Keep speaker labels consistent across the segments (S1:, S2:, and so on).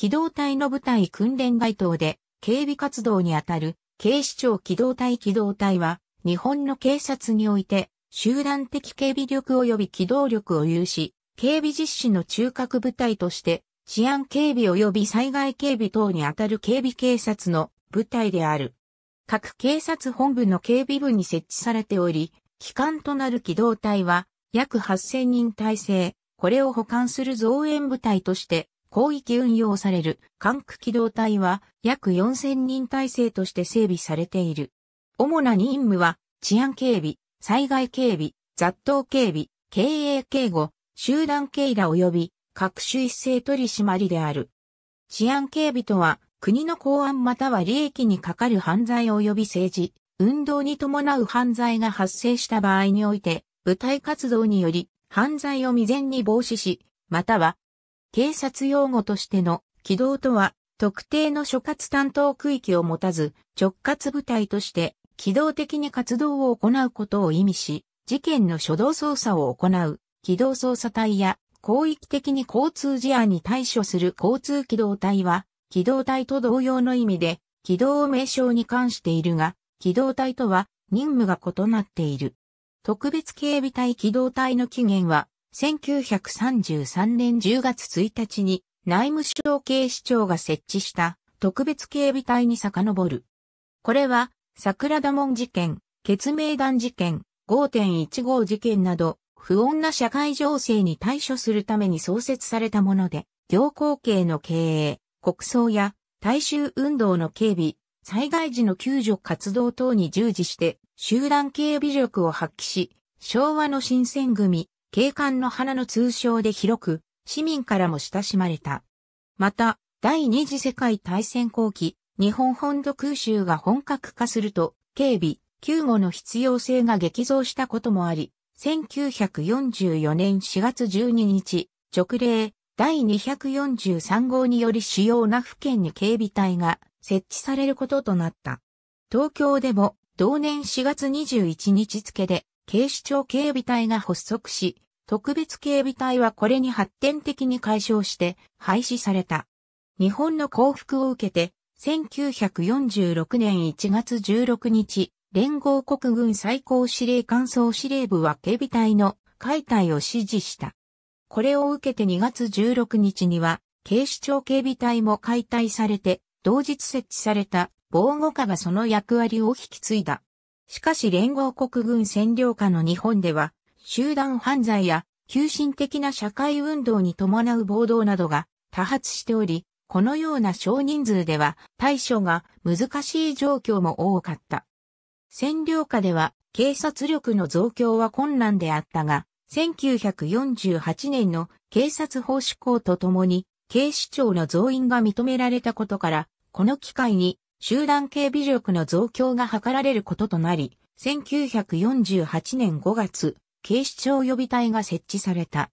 S1: 機動隊の部隊訓練街頭で警備活動にあたる警視庁機動隊機動隊は日本の警察において集団的警備力及び機動力を有し、警備実施の中核部隊として治安警備及び災害警備等にあたる警備警察の部隊である。各警察本部の警備部に設置されており、機関となる機動隊は約8000人体制、これを補完する増援部隊として広域運用される管区機動隊は約4000人体制として整備されている。主な任務は治安警備、災害警備、雑踏警備、経営警護、集団警ら及び各種一斉取締りである。治安警備とは国の公安または利益にかかる犯罪及び政治、運動に伴う犯罪が発生した場合において、部隊活動により犯罪を未然に防止し、または警察用語としての機動とは、特定の所轄担当区域を持たず、直轄部隊として機動的に活動を行うことを意味し、事件の初動捜査を行う、機動捜査隊や広域的に交通事案に対処する交通機動隊は、機動隊と同様の意味で、機動を名称に関しているが、機動隊とは任務が異なっている。特別警備隊機動隊の起源は、1933年10月1日に内務省警視庁が設置した特別警備隊に遡る。これは桜田門事件、決明団事件、5.15事件など不穏な社会情勢に対処するために創設されたもので、行行系の経営、国葬や大衆運動の警備、災害時の救助活動等に従事して集団警備力を発揮し、昭和の新選組、警官の花の通称で広く、市民からも親しまれた。また、第二次世界大戦後期、日本本土空襲が本格化すると、警備、救護の必要性が激増したこともあり、1944年4月12日、直令第243号により主要な府県に警備隊が設置されることとなった。東京でも同年4月21日付で警視庁警備隊が発足し、特別警備隊はこれに発展的に解消して廃止された。日本の降伏を受けて、1946年1月16日、連合国軍最高司令官総司令部は警備隊の解体を指示した。これを受けて2月16日には、警視庁警備隊も解体されて、同日設置された防護課がその役割を引き継いだ。しかし連合国軍占領下の日本では、集団犯罪や、急進的な社会運動に伴う暴動などが多発しており、このような少人数では対処が難しい状況も多かった。占領下では警察力の増強は困難であったが、1948年の警察法施行とともに、警視庁の増員が認められたことから、この機会に集団警備力の増強が図られることとなり、1948年5月、警視庁予備隊が設置された。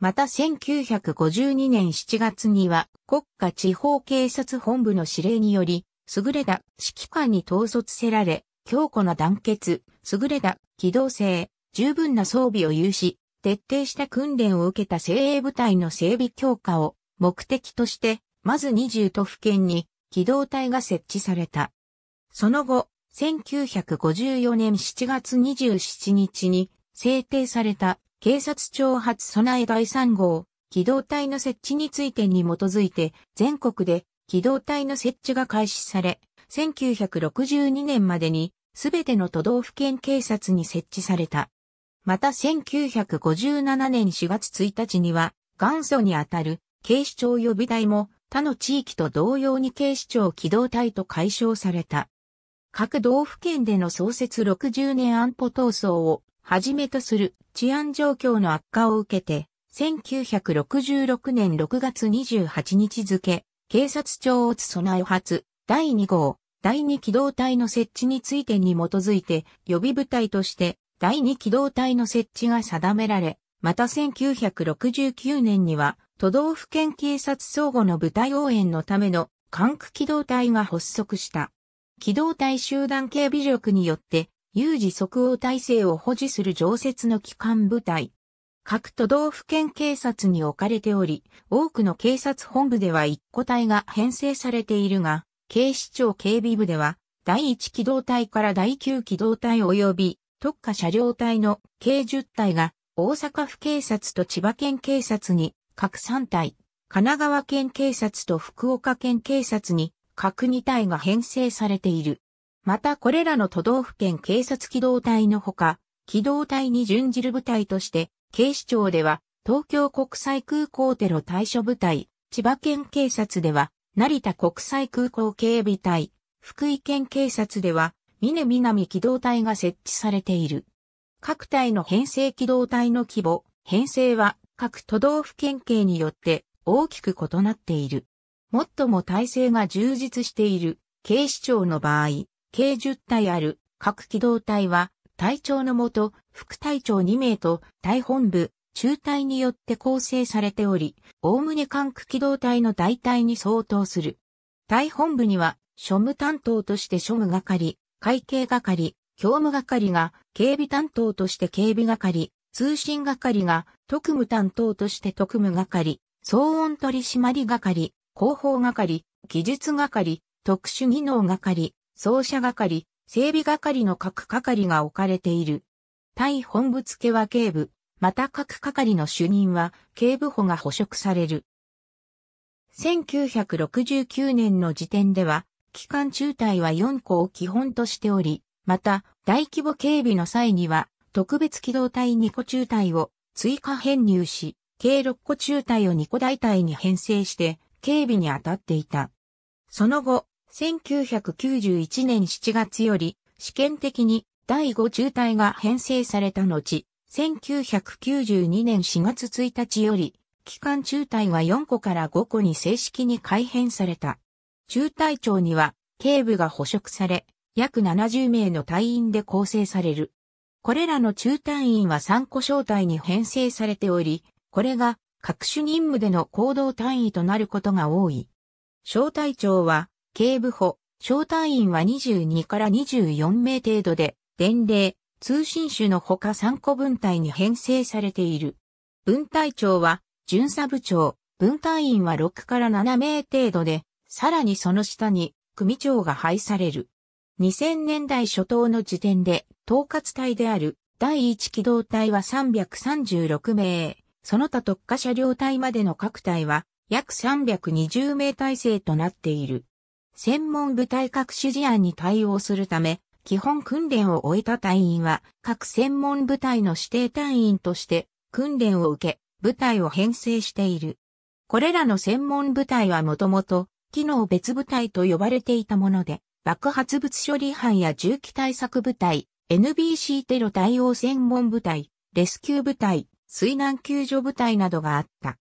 S1: また1952年7月には国家地方警察本部の指令により、優れた指揮官に統率せられ、強固な団結、優れた機動性、十分な装備を有し、徹底した訓練を受けた精鋭部隊の整備強化を目的として、まず20都府県に機動隊が設置された。その後、1954年7月27日に制定された警察庁発備え第3号、機動隊の設置についてに基づいて、全国で機動隊の設置が開始され、1962年までに、すべての都道府県警察に設置された。また1957年4月1日には、元祖にあたる警視庁予備隊も他の地域と同様に警視庁機動隊と解消された。各道府県での創設60年安保闘争をはじめとする治安状況の悪化を受けて、1966年6月28日付、警察庁を備え発、第2号、第2機動隊の設置についてに基づいて、予備部隊として、第2機動隊の設置が定められ、また1969年には、都道府県警察相互の部隊応援のための管区機動隊が発足した。機動隊集団警備力によって、有事即応体制を保持する常設の機関部隊。各都道府県警察に置かれており、多くの警察本部では一個隊が編成されているが、警視庁警備部では、第1機動隊から第9機動隊及び特化車両隊の計10隊が大阪府警察と千葉県警察に各3隊、神奈川県警察と福岡県警察に各2隊が編成されている。またこれらの都道府県警察機動隊のほか、機動隊に準じる部隊として、警視庁では東京国際空港テロ対処部隊、千葉県警察では成田国際空港警備隊、福井県警察では峰南機動隊が設置されている。各隊の編成機動隊の規模、編成は各都道府県警によって大きく異なっている。最も体制が充実している警視庁の場合、計10体ある各機動隊は隊長のもと副隊長2名と隊本部、中隊によって構成されており、おおむね管区機動隊の大隊に相当する。隊本部には庶務担当として庶務係、会計係、教務係が警備担当として警備係、通信係が特務担当として特務係、騒音取締係、広報係、技術係、特殊技能係、奏者係、整備係の各係が置かれている。対本部付は警部、また各係の主任は警部補が捕職される。1969年の時点では、機関中隊は4個を基本としており、また大規模警備の際には特別機動隊2個中隊を追加編入し、計6個中隊を2個大隊に編成して、警備に当たっていた。その後、1991年7月より、試験的に第5中隊が編成された後、1992年4月1日より、機関中隊は4個から5個に正式に改編された。中隊長には、警部が捕食され、約70名の隊員で構成される。これらの中隊員は3個小隊に編成されており、これが各種任務での行動単位となることが多い。小隊長は、警部補、小隊員は22から24名程度で、伝令、通信種のほか3個分隊に編成されている。分隊長は、巡査部長、分隊員は6から7名程度で、さらにその下に、組長が配される。2000年代初頭の時点で、統括隊である第1機動隊は336名、その他特化車両隊までの各隊は約320名体制となっている。専門部隊各種事案に対応するため、基本訓練を終えた隊員は各専門部隊の指定隊員として訓練を受け、部隊を編成している。これらの専門部隊はもともと、機能別部隊と呼ばれていたもので、爆発物処理班や銃器対策部隊、NBC テロ対応専門部隊、レスキュー部隊、水難救助部隊などがあった。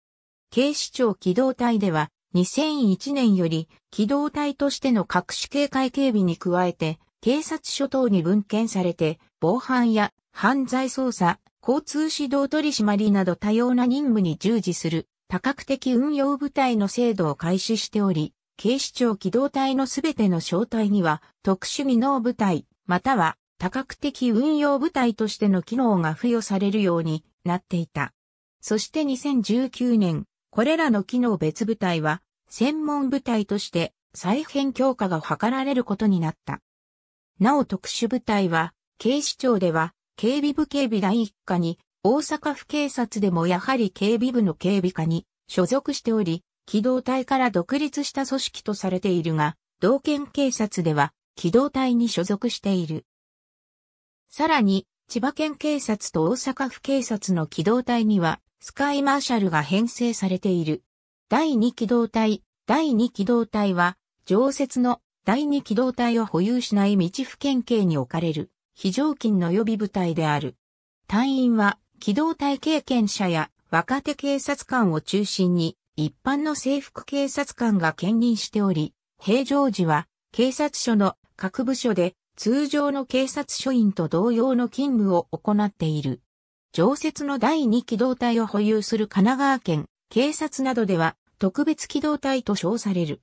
S1: 警視庁機動隊では、2001年より機動隊としての各種警戒警備に加えて、警察署等に分権されて、防犯や犯罪捜査、交通指導取締りなど多様な任務に従事する多角的運用部隊の制度を開始しており、警視庁機動隊のすべての小隊には、特殊技能部隊、または多角的運用部隊としての機能が付与されるようになっていた。そして2019年、これらの機能別部隊は、専門部隊として再編強化が図られることになった。なお特殊部隊は、警視庁では、警備部警備第一課に、大阪府警察でもやはり警備部の警備課に所属しており、機動隊から独立した組織とされているが、同県警察では機動隊に所属している。さらに、千葉県警察と大阪府警察の機動隊には、スカイマーシャルが編成されている。第2機動隊、第2機動隊は、常設の第2機動隊を保有しない道府県警に置かれる、非常勤の予備部隊である。隊員は、機動隊経験者や若手警察官を中心に、一般の制服警察官が兼任しており、平常時は警察署の各部署で通常の警察署員と同様の勤務を行っている。常設の第2機動隊を保有する神奈川県警察などでは特別機動隊と称される。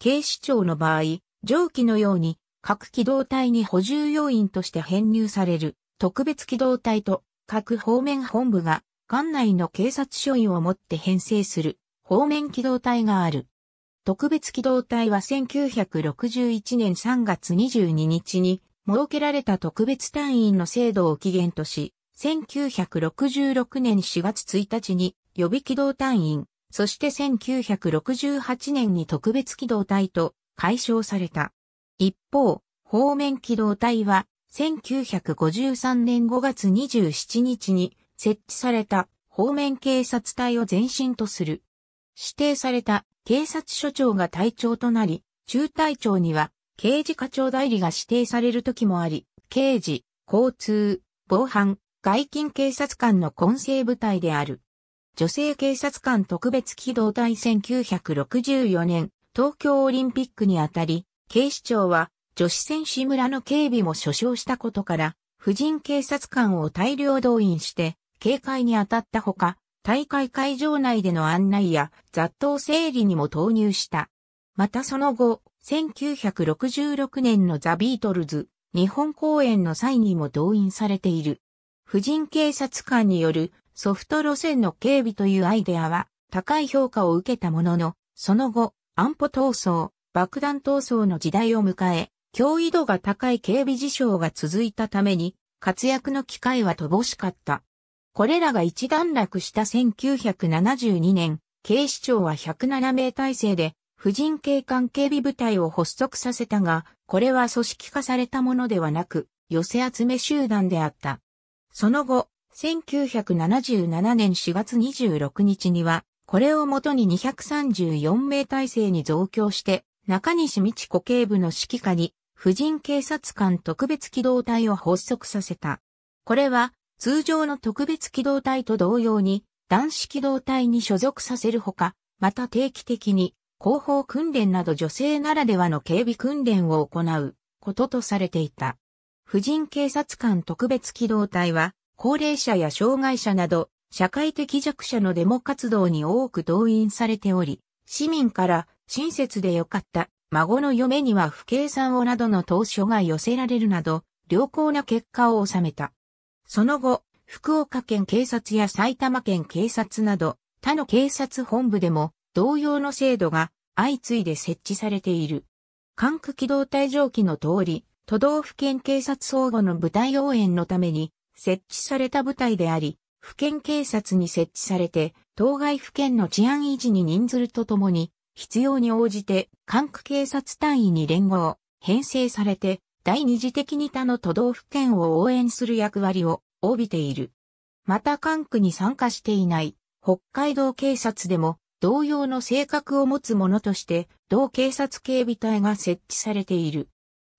S1: 警視庁の場合、上記のように各機動隊に補充要員として編入される特別機動隊と各方面本部が管内の警察署員をもって編成する方面機動隊がある。特別機動隊は1961年3月22日に設けられた特別隊員の制度を起源とし、1966年4月1日に予備機動隊員、そして1968年に特別機動隊と解消された。一方、方面機動隊は1953年5月27日に設置された方面警察隊を前身とする指定された警察署長が隊長となり、中隊長には刑事課長代理が指定される時もあり、刑事、交通、防犯、外勤警察官の混成部隊である。女性警察官特別機動隊1964年、東京オリンピックにあたり、警視庁は女子選手村の警備も所掌したことから、婦人警察官を大量動員して、警戒に当たったほか、大会会場内での案内や雑踏整理にも投入した。またその後、1966年のザ・ビートルズ、日本公演の際にも動員されている。婦人警察官によるソフト路線の警備というアイデアは高い評価を受けたものの、その後、安保闘争、爆弾闘争の時代を迎え、脅威度が高い警備事象が続いたために、活躍の機会は乏しかった。これらが一段落した1972年、警視庁は107名体制で、婦人警官警備部隊を発足させたが、これは組織化されたものではなく、寄せ集め集団であった。その後、1977年4月26日には、これをもとに234名体制に増強して、中西道子警部の指揮下に、婦人警察官特別機動隊を発足させた。これは、通常の特別機動隊と同様に男子機動隊に所属させるほか、また定期的に広報訓練など女性ならではの警備訓練を行うこととされていた。婦人警察官特別機動隊は高齢者や障害者など社会的弱者のデモ活動に多く動員されており、市民から親切でよかった、孫の嫁には不敬さんをなどの投書が寄せられるなど、良好な結果を収めた。その後、福岡県警察や埼玉県警察など、他の警察本部でも同様の制度が相次いで設置されている。管区機動隊上記の通り、都道府県警察相互の部隊応援のために設置された部隊であり、府県警察に設置されて、当該府県の治安維持に任ずるとともに、必要に応じて管区警察単位に連合、編成されて、第二次的に他の都道府県を応援する役割を帯びている。また管区に参加していない北海道警察でも同様の性格を持つものとして同警察警備隊が設置されている。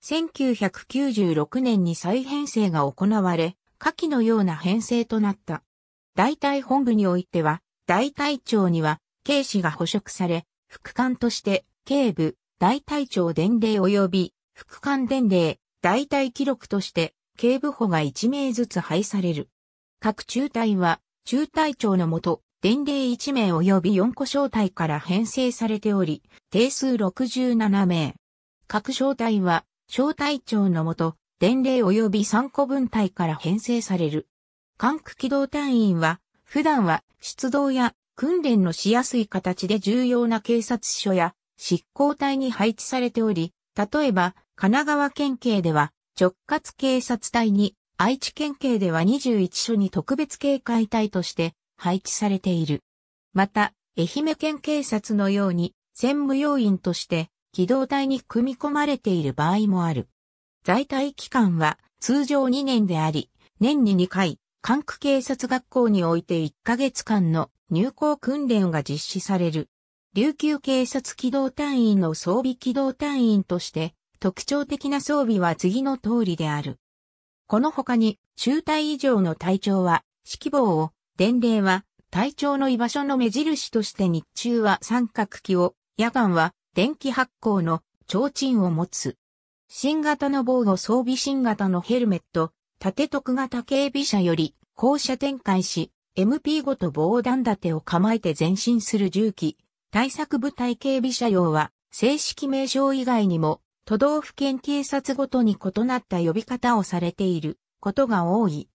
S1: 1996年に再編成が行われ、下記のような編成となった。大隊本部においては、大隊長には警視が捕食され、副官として警部、大隊長伝令及び副官伝令、代替記録として、警部補が1名ずつ配される。各中隊は、中隊長のもと、伝令1名及び4個小隊から編成されており、定数67名。各小隊は、小隊長のもと、伝令及び3個分隊から編成される。管区機動隊員は、普段は出動や訓練のしやすい形で重要な警察署や執行隊に配置されており、例えば、神奈川県警では直轄警察隊に、愛知県警では21署に特別警戒隊として配置されている。また、愛媛県警察のように専務要員として機動隊に組み込まれている場合もある。在隊期間は通常2年であり、年に2回、管区警察学校において1ヶ月間の入校訓練が実施される。琉球警察機動隊員の装備機動隊員として、特徴的な装備は次の通りである。この他に、中隊以上の隊長は、指揮棒を、伝令は、隊長の居場所の目印として日中は三角機を、夜間は、電気発光の、提灯を持つ。新型の防護装備新型のヘルメット、縦特型警備車より、放射展開し、MP ごと防弾盾を構えて前進する重機、対策部隊警備車両は、正式名称以外にも、都道府県警察ごとに異なった呼び方をされていることが多い。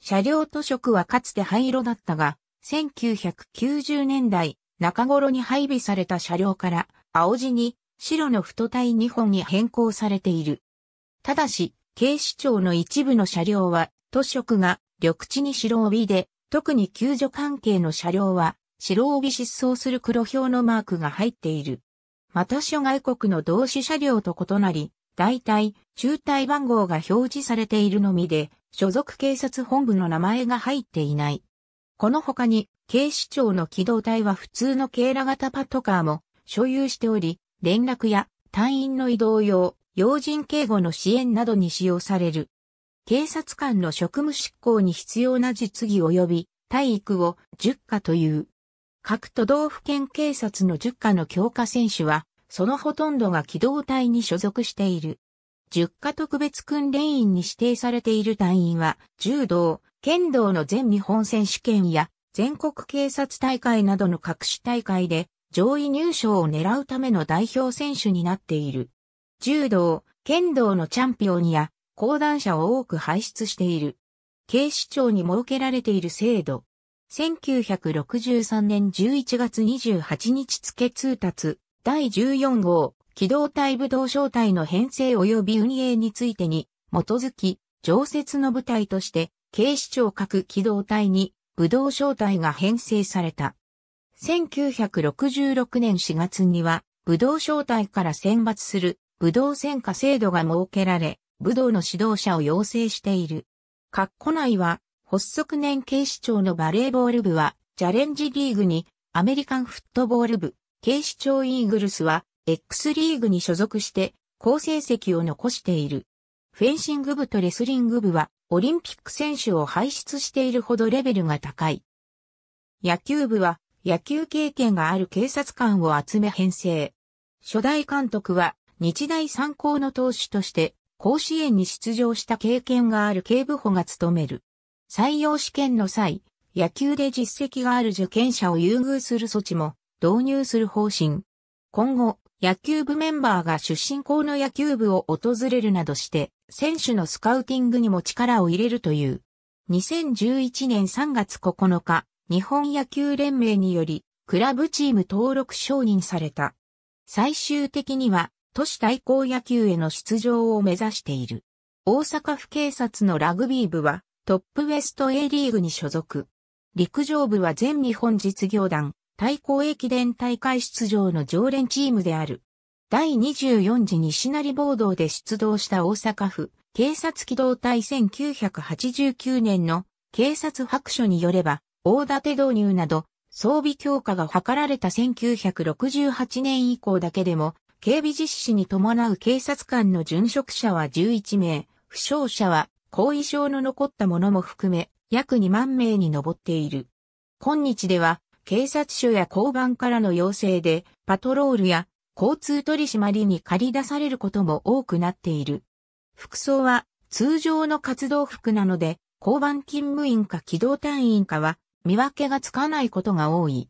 S1: 車両図色はかつて灰色だったが、1990年代中頃に配備された車両から青地に白の太体2本に変更されている。ただし、警視庁の一部の車両は、都色が緑地に白帯で、特に救助関係の車両は白帯失踪する黒表のマークが入っている。また諸外国の同種車両と異なり、大体、中隊番号が表示されているのみで、所属警察本部の名前が入っていない。この他に、警視庁の機動隊は普通の軽ラ型パトカーも所有しており、連絡や隊員の移動用、要人警護の支援などに使用される。警察官の職務執行に必要な実技及び体育を10課という。各都道府県警察の10課の強化選手は、そのほとんどが機動隊に所属している。10課特別訓練員に指定されている隊員は、柔道、剣道の全日本選手権や、全国警察大会などの各種大会で、上位入賞を狙うための代表選手になっている。柔道、剣道のチャンピオンや、講談者を多く輩出している。警視庁に設けられている制度。1963年11月28日付通達、第14号、機動隊武道小隊の編成及び運営についてに、基づき、常設の部隊として、警視庁各機動隊に、武道小隊が編成された。1966年4月には、武道小隊から選抜する、武道戦果制度が設けられ、武道の指導者を養成している。括弧内は、発足年警視庁のバレーボール部は、チャレンジリーグに、アメリカンフットボール部、警視庁イーグルスは、X リーグに所属して、好成績を残している。フェンシング部とレスリング部は、オリンピック選手を輩出しているほどレベルが高い。野球部は、野球経験がある警察官を集め編成。初代監督は、日大三高の投手として、甲子園に出場した経験がある警部補が務める。採用試験の際、野球で実績がある受験者を優遇する措置も導入する方針。今後、野球部メンバーが出身校の野球部を訪れるなどして、選手のスカウティングにも力を入れるという。2011年3月9日、日本野球連盟により、クラブチーム登録承認された。最終的には、都市対抗野球への出場を目指している。大阪府警察のラグビー部は、トップウェスト A リーグに所属。陸上部は全日本実業団、対抗駅伝大会出場の常連チームである。第24次西成暴動で出動した大阪府、警察機動隊1989年の警察白書によれば、大館導入など、装備強化が図られた1968年以降だけでも、警備実施に伴う警察官の殉職者は11名、負傷者は後遺症の残ったものも含め、約2万名に上っている。今日では、警察署や交番からの要請で、パトロールや交通取締りに借り出されることも多くなっている。服装は通常の活動服なので、交番勤務員か機動隊員かは見分けがつかないことが多い。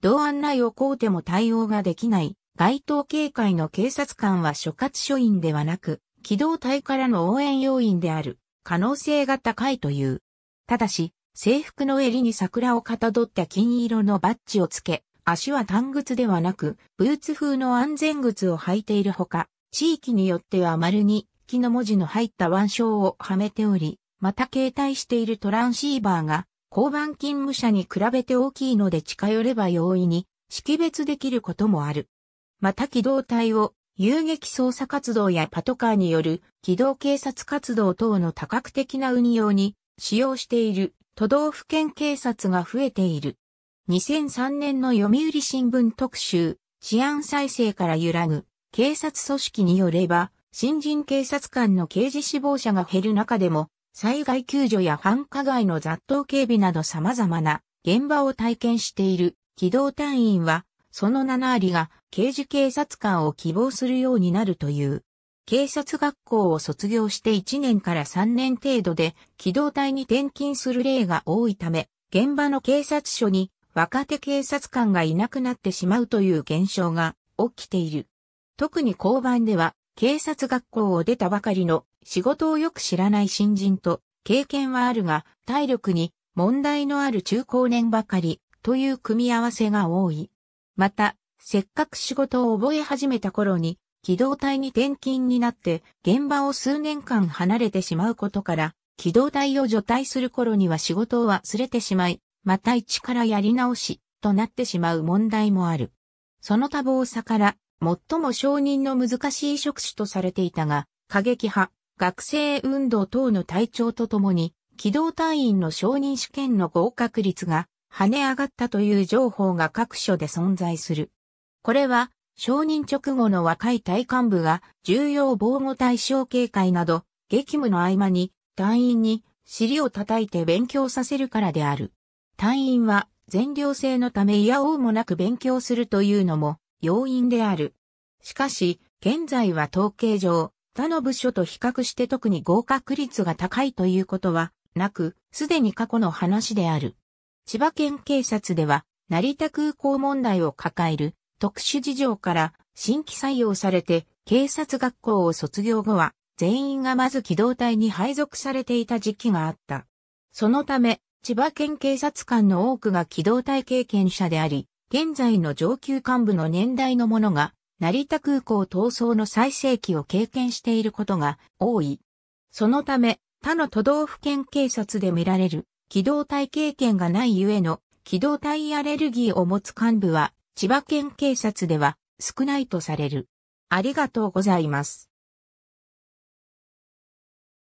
S1: 同案内をこうても対応ができない、該当警戒の警察官は所轄署員ではなく、機動隊からの応援要員である。可能性が高いという。ただし、制服の襟に桜をかたどった金色のバッジをつけ、足は単靴ではなく、ブーツ風の安全靴を履いているほか、地域によっては丸に、木の文字の入った腕章をはめており、また携帯しているトランシーバーが、交番勤務者に比べて大きいので近寄れば容易に識別できることもある。また機動隊を遊撃捜査活動やパトカーによる機動警察活動等の多角的な運用に使用している都道府県警察が増えている。2003年の読売新聞特集、治安再生から揺らぐ警察組織によれば、新人警察官の刑事死亡者が減る中でも、災害救助や繁華街の雑踏警備など様々な現場を体験している機動隊員はその7割が刑事警察官を希望するようになるという。警察学校を卒業して1年から3年程度で機動隊に転勤する例が多いため、現場の警察署に若手警察官がいなくなってしまうという現象が起きている。特に交番では警察学校を出たばかりの仕事をよく知らない新人と経験はあるが体力に問題のある中高年ばかりという組み合わせが多い。また、せっかく仕事を覚え始めた頃に、機動隊に転勤になって現場を数年間離れてしまうことから、機動隊を除隊する頃には仕事を忘れてしまい、また一からやり直し、となってしまう問題もある。その多忙さから、最も承認の難しい職種とされていたが、過激派、学生運動等の体調とともに、機動隊員の承認試験の合格率が跳ね上がったという情報が各所で存在する。これは、承認直後の若い隊幹部が重要防護対象警戒など、激務の合間に隊員に尻を叩いて勉強させるからである。隊員は全寮制のため嫌やおうもなく勉強するというのも要因である。しかし、現在は統計上、他の部署と比較して特に合格率が高いということはなく、すでに過去の話である。千葉県警察では、成田空港問題を抱える特殊事情から新規採用されて警察学校を卒業後は全員がまず機動隊に配属されていた時期があった。そのため、千葉県警察官の多くが機動隊経験者であり、現在の上級幹部の年代の者が成田空港闘争の最盛期を経験していることが多い。そのため、他の都道府県警察で見られる機動隊経験がないゆえの機動隊アレルギーを持つ幹部は千葉県警察では少ないとされる。ありがとうございます。